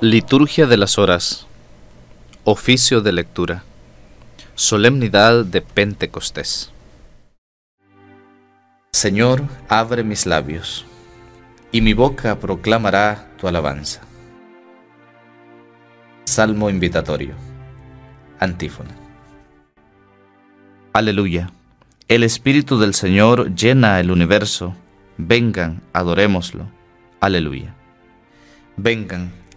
Liturgia de las Horas Oficio de Lectura Solemnidad de Pentecostés Señor, abre mis labios, y mi boca proclamará tu alabanza. Salmo invitatorio Antífona Aleluya. El Espíritu del Señor llena el universo. Vengan, adorémoslo. Aleluya. Vengan,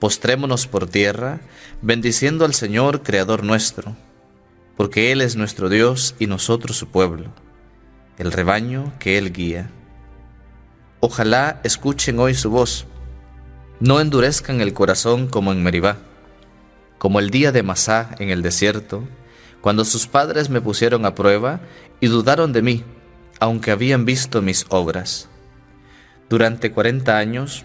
postrémonos por tierra, bendiciendo al Señor, Creador nuestro, porque Él es nuestro Dios y nosotros su pueblo, el rebaño que Él guía. Ojalá escuchen hoy su voz, no endurezcan el corazón como en Meribá, como el día de Masá en el desierto, cuando sus padres me pusieron a prueba y dudaron de mí, aunque habían visto mis obras. Durante cuarenta años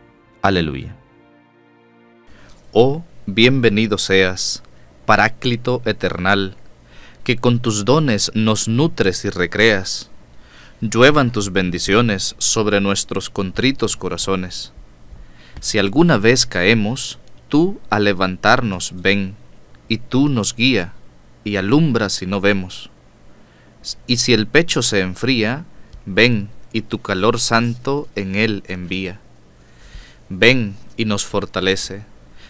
Aleluya. Oh, bienvenido seas, Paráclito eternal, que con tus dones nos nutres y recreas. Lluevan tus bendiciones sobre nuestros contritos corazones. Si alguna vez caemos, tú a levantarnos ven, y tú nos guía, y alumbra si no vemos. Y si el pecho se enfría, ven, y tu calor santo en él envía ven y nos fortalece.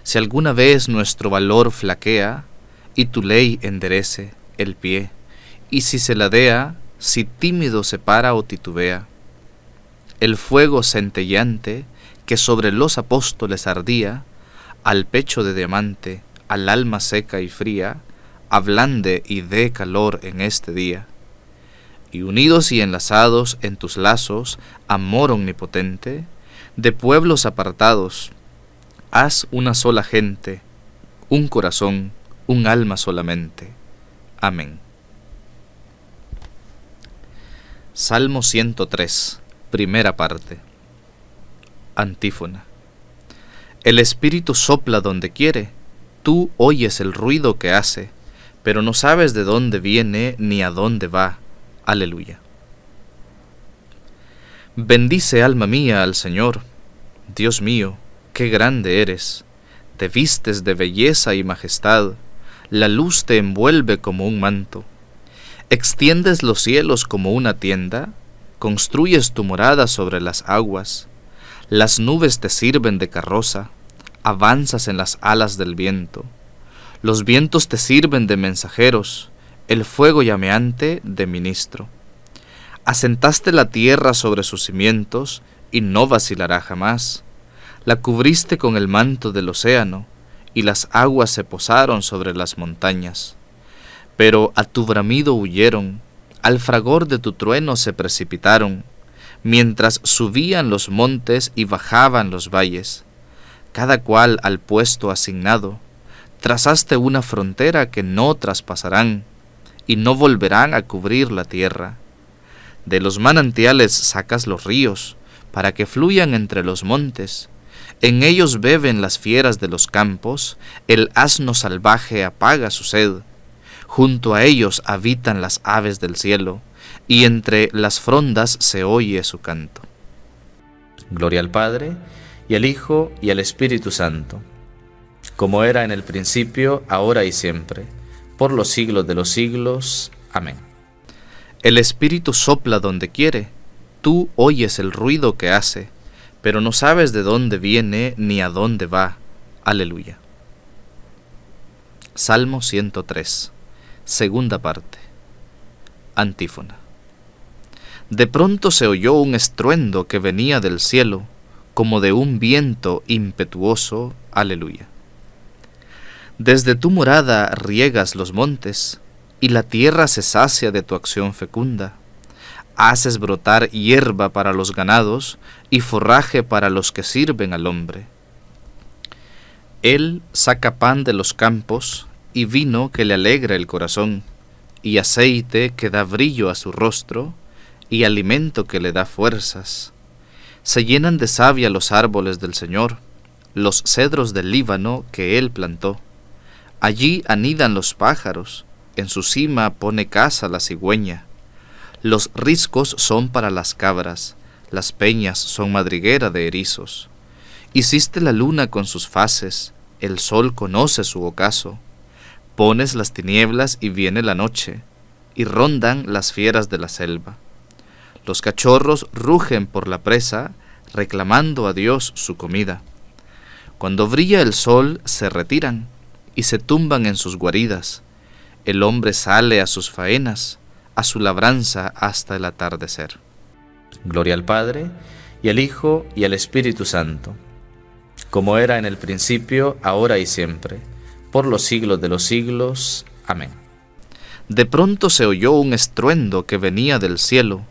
Si alguna vez nuestro valor flaquea, y tu ley enderece el pie, y si se ladea, si tímido se para o titubea. El fuego centellante que sobre los apóstoles ardía, al pecho de diamante, al alma seca y fría, ablande y dé calor en este día. Y unidos y enlazados en tus lazos, amor omnipotente, de pueblos apartados. Haz una sola gente, un corazón, un alma solamente. Amén. Salmo 103, primera parte. Antífona. El Espíritu sopla donde quiere, tú oyes el ruido que hace, pero no sabes de dónde viene ni a dónde va. Aleluya. Bendice alma mía al Señor. Dios mío, qué grande eres. Te vistes de belleza y majestad. La luz te envuelve como un manto. Extiendes los cielos como una tienda. Construyes tu morada sobre las aguas. Las nubes te sirven de carroza. Avanzas en las alas del viento. Los vientos te sirven de mensajeros. El fuego llameante de ministro. Asentaste la tierra sobre sus cimientos, y no vacilará jamás. La cubriste con el manto del océano, y las aguas se posaron sobre las montañas. Pero a tu bramido huyeron, al fragor de tu trueno se precipitaron, mientras subían los montes y bajaban los valles, cada cual al puesto asignado. Trazaste una frontera que no traspasarán, y no volverán a cubrir la tierra. De los manantiales sacas los ríos, para que fluyan entre los montes. En ellos beben las fieras de los campos, el asno salvaje apaga su sed. Junto a ellos habitan las aves del cielo, y entre las frondas se oye su canto. Gloria al Padre, y al Hijo, y al Espíritu Santo, como era en el principio, ahora y siempre, por los siglos de los siglos. Amén. El espíritu sopla donde quiere, tú oyes el ruido que hace, pero no sabes de dónde viene ni a dónde va. Aleluya. Salmo 103, segunda parte. Antífona. De pronto se oyó un estruendo que venía del cielo, como de un viento impetuoso. Aleluya. Desde tu morada riegas los montes, y la tierra se sacia de tu acción fecunda. Haces brotar hierba para los ganados y forraje para los que sirven al hombre. Él saca pan de los campos y vino que le alegra el corazón, y aceite que da brillo a su rostro, y alimento que le da fuerzas. Se llenan de savia los árboles del Señor, los cedros del Líbano que él plantó. Allí anidan los pájaros, en su cima pone casa la cigüeña. Los riscos son para las cabras, las peñas son madriguera de erizos. Hiciste la luna con sus faces, el sol conoce su ocaso. Pones las tinieblas y viene la noche, y rondan las fieras de la selva. Los cachorros rugen por la presa, reclamando a Dios su comida. Cuando brilla el sol se retiran y se tumban en sus guaridas el hombre sale a sus faenas, a su labranza hasta el atardecer. Gloria al Padre, y al Hijo, y al Espíritu Santo, como era en el principio, ahora y siempre, por los siglos de los siglos. Amén. De pronto se oyó un estruendo que venía del cielo,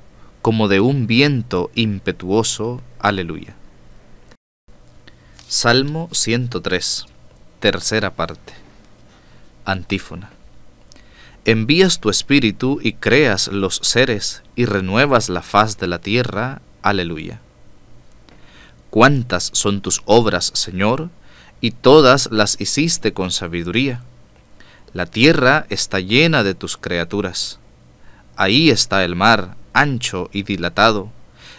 como de un viento impetuoso. Aleluya. Salmo 103, tercera parte. Antífona envías tu espíritu y creas los seres y renuevas la faz de la tierra. Aleluya. Cuántas son tus obras, Señor, y todas las hiciste con sabiduría. La tierra está llena de tus criaturas. Ahí está el mar, ancho y dilatado.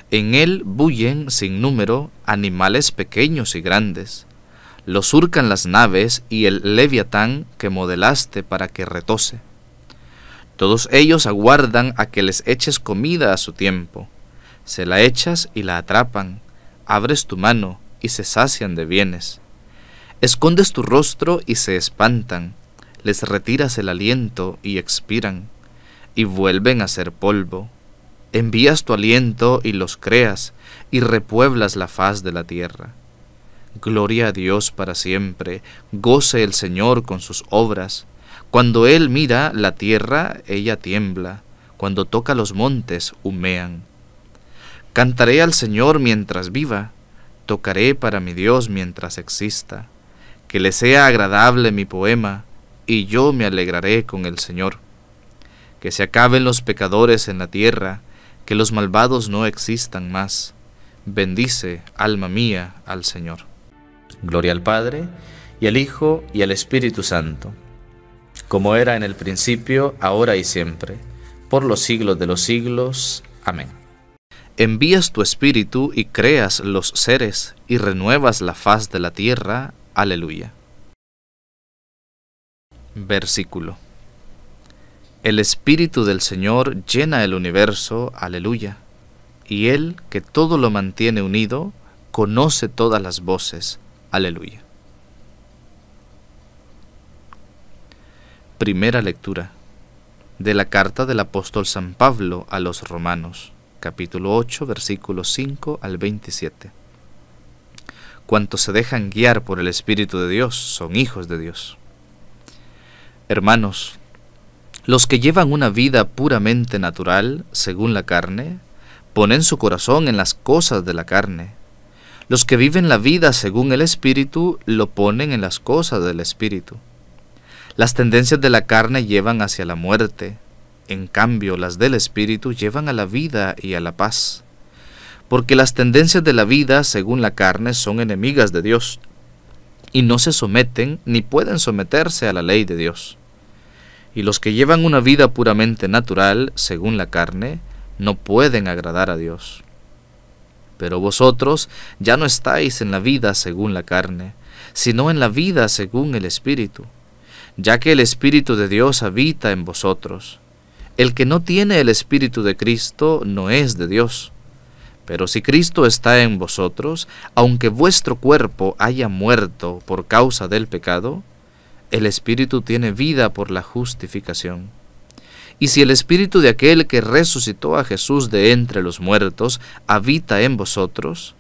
En él bullen sin número animales pequeños y grandes. Lo surcan las naves y el leviatán que modelaste para que retose. Todos ellos aguardan a que les eches comida a su tiempo. Se la echas y la atrapan. Abres tu mano y se sacian de bienes. Escondes tu rostro y se espantan. Les retiras el aliento y expiran. Y vuelven a ser polvo. Envías tu aliento y los creas y repueblas la faz de la tierra. Gloria a Dios para siempre. Goce el Señor con sus obras cuando él mira la tierra, ella tiembla, cuando toca los montes, humean. Cantaré al Señor mientras viva, tocaré para mi Dios mientras exista. Que le sea agradable mi poema, y yo me alegraré con el Señor. Que se acaben los pecadores en la tierra, que los malvados no existan más. Bendice, alma mía, al Señor. Gloria al Padre, y al Hijo, y al Espíritu Santo como era en el principio, ahora y siempre, por los siglos de los siglos. Amén. Envías tu espíritu y creas los seres y renuevas la faz de la tierra. Aleluya. Versículo. El espíritu del Señor llena el universo. Aleluya. Y Él, que todo lo mantiene unido, conoce todas las voces. Aleluya. Primera lectura de la carta del apóstol San Pablo a los romanos, capítulo 8, versículos 5 al 27. Cuantos se dejan guiar por el Espíritu de Dios son hijos de Dios. Hermanos, los que llevan una vida puramente natural, según la carne, ponen su corazón en las cosas de la carne. Los que viven la vida según el Espíritu lo ponen en las cosas del Espíritu las tendencias de la carne llevan hacia la muerte, en cambio las del espíritu llevan a la vida y a la paz. Porque las tendencias de la vida, según la carne, son enemigas de Dios, y no se someten ni pueden someterse a la ley de Dios. Y los que llevan una vida puramente natural, según la carne, no pueden agradar a Dios. Pero vosotros ya no estáis en la vida según la carne, sino en la vida según el Espíritu ya que el Espíritu de Dios habita en vosotros. El que no tiene el Espíritu de Cristo no es de Dios. Pero si Cristo está en vosotros, aunque vuestro cuerpo haya muerto por causa del pecado, el Espíritu tiene vida por la justificación. Y si el Espíritu de aquel que resucitó a Jesús de entre los muertos habita en vosotros,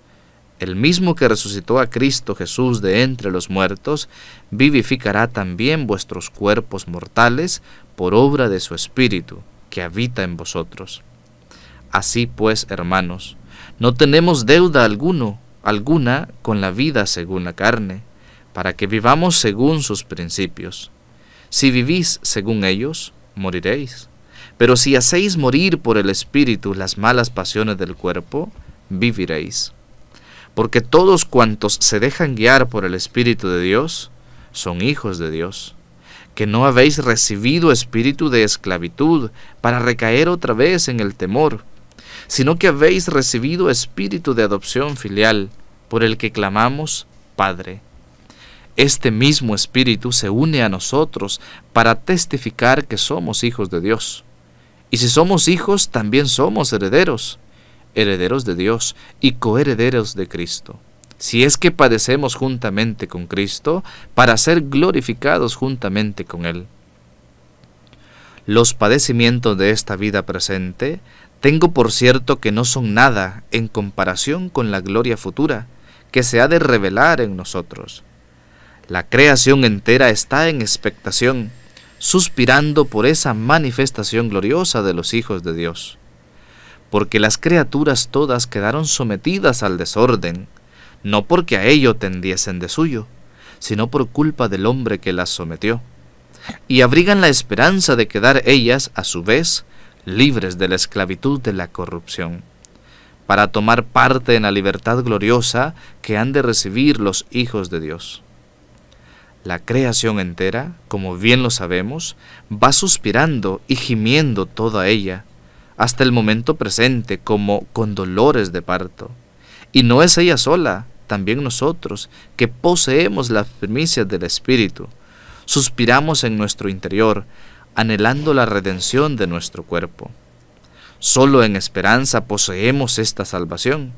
el mismo que resucitó a Cristo Jesús de entre los muertos, vivificará también vuestros cuerpos mortales por obra de su Espíritu, que habita en vosotros. Así pues, hermanos, no tenemos deuda alguno, alguna con la vida según la carne, para que vivamos según sus principios. Si vivís según ellos, moriréis. Pero si hacéis morir por el Espíritu las malas pasiones del cuerpo, viviréis porque todos cuantos se dejan guiar por el Espíritu de Dios son hijos de Dios, que no habéis recibido espíritu de esclavitud para recaer otra vez en el temor, sino que habéis recibido espíritu de adopción filial, por el que clamamos Padre. Este mismo espíritu se une a nosotros para testificar que somos hijos de Dios. Y si somos hijos, también somos herederos herederos de Dios y coherederos de Cristo. Si es que padecemos juntamente con Cristo, para ser glorificados juntamente con Él. Los padecimientos de esta vida presente tengo por cierto que no son nada en comparación con la gloria futura que se ha de revelar en nosotros. La creación entera está en expectación, suspirando por esa manifestación gloriosa de los hijos de Dios porque las criaturas todas quedaron sometidas al desorden, no porque a ello tendiesen de suyo, sino por culpa del hombre que las sometió, y abrigan la esperanza de quedar ellas, a su vez, libres de la esclavitud de la corrupción, para tomar parte en la libertad gloriosa que han de recibir los hijos de Dios. La creación entera, como bien lo sabemos, va suspirando y gimiendo toda ella, hasta el momento presente como con dolores de parto. Y no es ella sola, también nosotros, que poseemos las primicias del Espíritu, suspiramos en nuestro interior, anhelando la redención de nuestro cuerpo. Solo en esperanza poseemos esta salvación.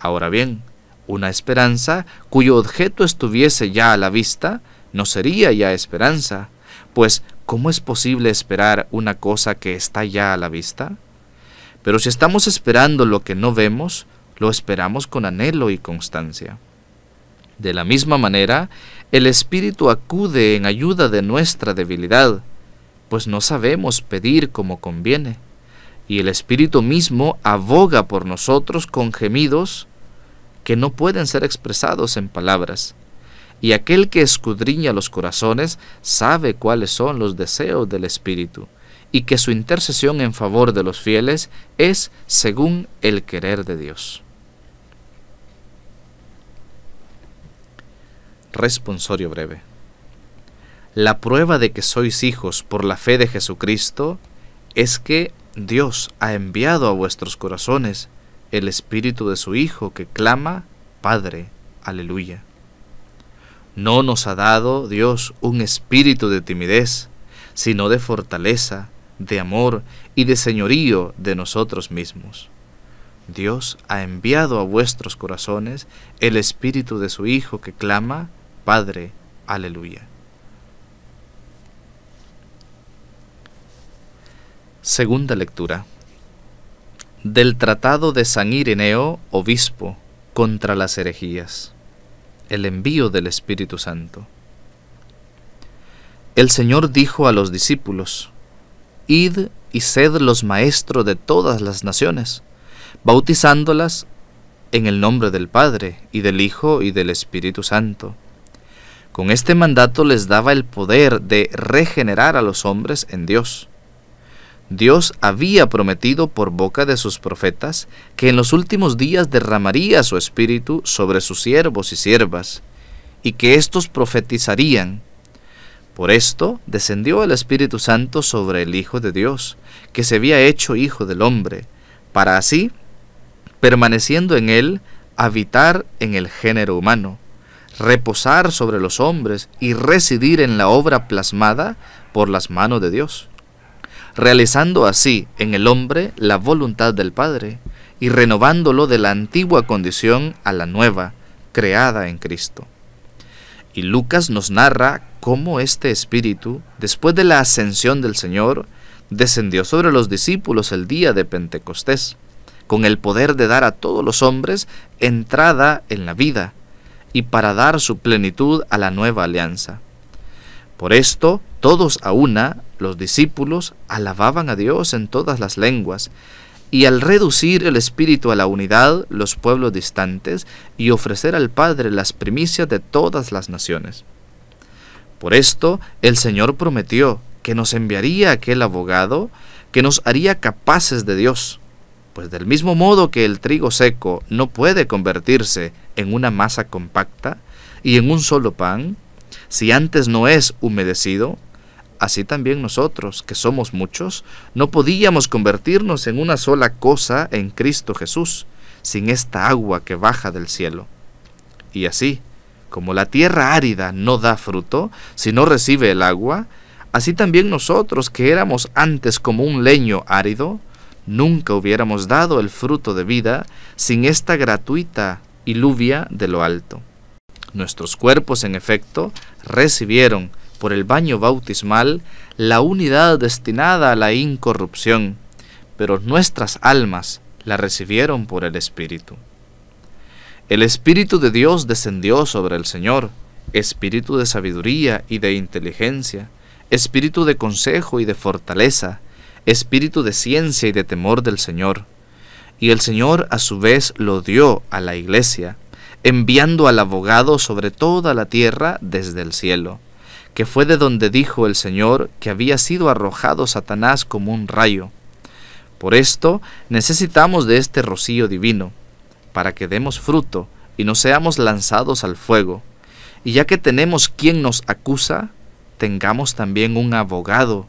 Ahora bien, una esperanza cuyo objeto estuviese ya a la vista, no sería ya esperanza, pues ¿cómo es posible esperar una cosa que está ya a la vista? Pero si estamos esperando lo que no vemos, lo esperamos con anhelo y constancia. De la misma manera, el Espíritu acude en ayuda de nuestra debilidad, pues no sabemos pedir como conviene, y el Espíritu mismo aboga por nosotros con gemidos que no pueden ser expresados en palabras. Y aquel que escudriña los corazones sabe cuáles son los deseos del Espíritu y que su intercesión en favor de los fieles es según el querer de Dios. Responsorio breve. La prueba de que sois hijos por la fe de Jesucristo es que Dios ha enviado a vuestros corazones el Espíritu de su Hijo que clama, Padre, aleluya. No nos ha dado Dios un espíritu de timidez, sino de fortaleza, de amor y de señorío de nosotros mismos. Dios ha enviado a vuestros corazones el Espíritu de su Hijo que clama, Padre, aleluya. Segunda lectura. Del Tratado de San Ireneo, Obispo, contra las herejías. El envío del Espíritu Santo. El Señor dijo a los discípulos, Id y sed los maestros de todas las naciones, bautizándolas en el nombre del Padre, y del Hijo, y del Espíritu Santo. Con este mandato les daba el poder de regenerar a los hombres en Dios. Dios había prometido por boca de sus profetas que en los últimos días derramaría su espíritu sobre sus siervos y siervas, y que éstos profetizarían, por esto descendió el Espíritu Santo sobre el Hijo de Dios, que se había hecho Hijo del hombre, para así, permaneciendo en él, habitar en el género humano, reposar sobre los hombres y residir en la obra plasmada por las manos de Dios, realizando así en el hombre la voluntad del Padre y renovándolo de la antigua condición a la nueva, creada en Cristo. Y Lucas nos narra cómo este espíritu, después de la ascensión del Señor, descendió sobre los discípulos el día de Pentecostés, con el poder de dar a todos los hombres entrada en la vida y para dar su plenitud a la nueva alianza. Por esto, todos a una, los discípulos, alababan a Dios en todas las lenguas, y al reducir el espíritu a la unidad, los pueblos distantes, y ofrecer al Padre las primicias de todas las naciones. Por esto el Señor prometió que nos enviaría aquel abogado que nos haría capaces de Dios. Pues del mismo modo que el trigo seco no puede convertirse en una masa compacta y en un solo pan, si antes no es humedecido, así también nosotros, que somos muchos, no podíamos convertirnos en una sola cosa en Cristo Jesús, sin esta agua que baja del cielo. Y así, como la tierra árida no da fruto, si no recibe el agua, así también nosotros que éramos antes como un leño árido, nunca hubiéramos dado el fruto de vida sin esta gratuita iluvia de lo alto. Nuestros cuerpos, en efecto, recibieron por el baño bautismal la unidad destinada a la incorrupción, pero nuestras almas la recibieron por el Espíritu. El Espíritu de Dios descendió sobre el Señor, espíritu de sabiduría y de inteligencia, espíritu de consejo y de fortaleza, espíritu de ciencia y de temor del Señor. Y el Señor a su vez lo dio a la iglesia, enviando al abogado sobre toda la tierra desde el cielo, que fue de donde dijo el Señor que había sido arrojado Satanás como un rayo. Por esto necesitamos de este rocío divino, para que demos fruto y no seamos lanzados al fuego. Y ya que tenemos quien nos acusa, tengamos también un abogado,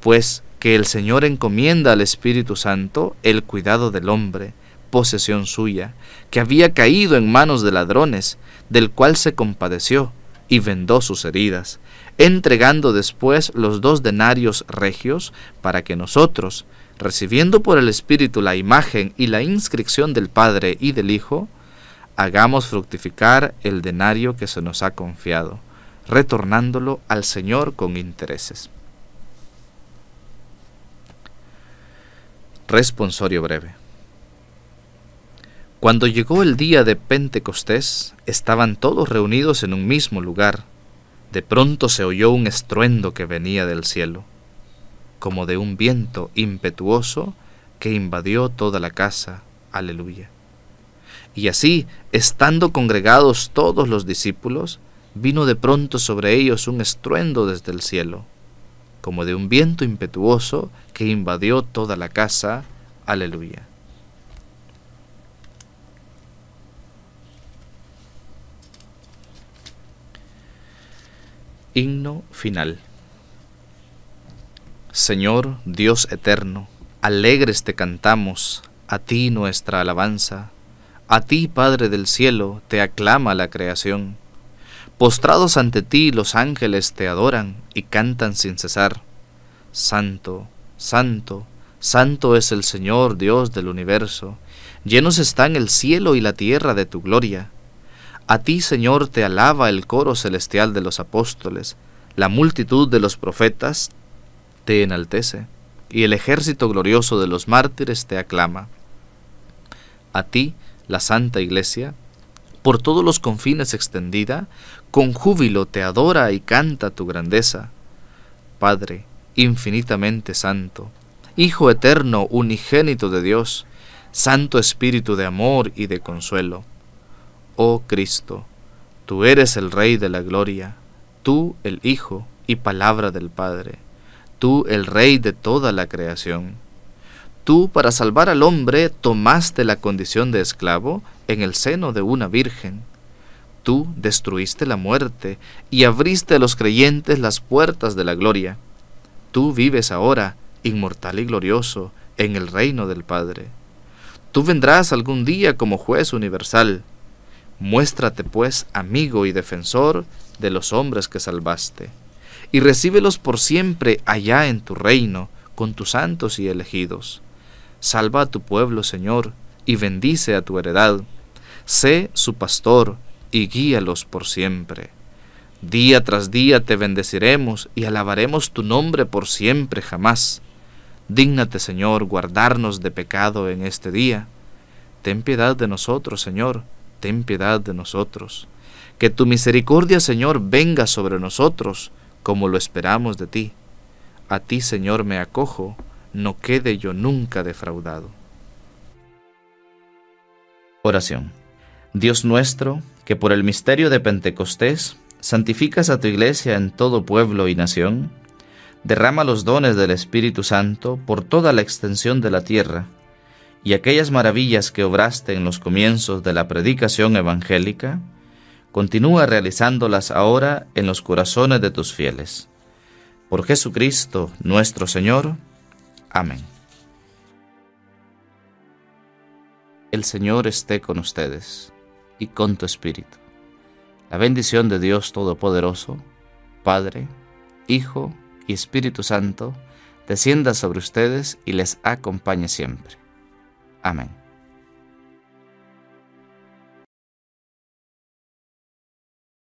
pues que el Señor encomienda al Espíritu Santo el cuidado del hombre, posesión suya, que había caído en manos de ladrones, del cual se compadeció y vendó sus heridas, entregando después los dos denarios regios para que nosotros, recibiendo por el Espíritu la imagen y la inscripción del Padre y del Hijo, hagamos fructificar el denario que se nos ha confiado, retornándolo al Señor con intereses. Responsorio breve. Cuando llegó el día de Pentecostés, estaban todos reunidos en un mismo lugar. De pronto se oyó un estruendo que venía del cielo como de un viento impetuoso que invadió toda la casa. Aleluya. Y así, estando congregados todos los discípulos, vino de pronto sobre ellos un estruendo desde el cielo, como de un viento impetuoso que invadió toda la casa. Aleluya. Himno final. Señor Dios eterno, alegres te cantamos, a ti nuestra alabanza, a ti Padre del cielo te aclama la creación. Postrados ante ti los ángeles te adoran y cantan sin cesar. Santo, santo, santo es el Señor Dios del universo, llenos están el cielo y la tierra de tu gloria. A ti, Señor, te alaba el coro celestial de los apóstoles, la multitud de los profetas te enaltece, y el ejército glorioso de los mártires te aclama. A ti, la Santa Iglesia, por todos los confines extendida, con júbilo te adora y canta tu grandeza. Padre, infinitamente santo, Hijo eterno, unigénito de Dios, Santo Espíritu de amor y de consuelo. Oh Cristo, tú eres el Rey de la Gloria, tú el Hijo y palabra del Padre tú el Rey de toda la creación. Tú, para salvar al hombre, tomaste la condición de esclavo en el seno de una virgen. Tú destruiste la muerte y abriste a los creyentes las puertas de la gloria. Tú vives ahora, inmortal y glorioso, en el reino del Padre. Tú vendrás algún día como juez universal. Muéstrate, pues, amigo y defensor de los hombres que salvaste y recíbelos por siempre allá en tu reino, con tus santos y elegidos. Salva a tu pueblo, Señor, y bendice a tu heredad. Sé su pastor y guíalos por siempre. Día tras día te bendeciremos y alabaremos tu nombre por siempre jamás. Dígnate, Señor, guardarnos de pecado en este día. Ten piedad de nosotros, Señor, ten piedad de nosotros. Que tu misericordia, Señor, venga sobre nosotros, como lo esperamos de ti. A ti, Señor, me acojo, no quede yo nunca defraudado. Oración. Dios nuestro, que por el misterio de Pentecostés santificas a tu iglesia en todo pueblo y nación, derrama los dones del Espíritu Santo por toda la extensión de la tierra, y aquellas maravillas que obraste en los comienzos de la predicación evangélica, continúa realizándolas ahora en los corazones de tus fieles. Por Jesucristo nuestro Señor. Amén. El Señor esté con ustedes y con tu espíritu. La bendición de Dios Todopoderoso, Padre, Hijo y Espíritu Santo, descienda sobre ustedes y les acompañe siempre. Amén.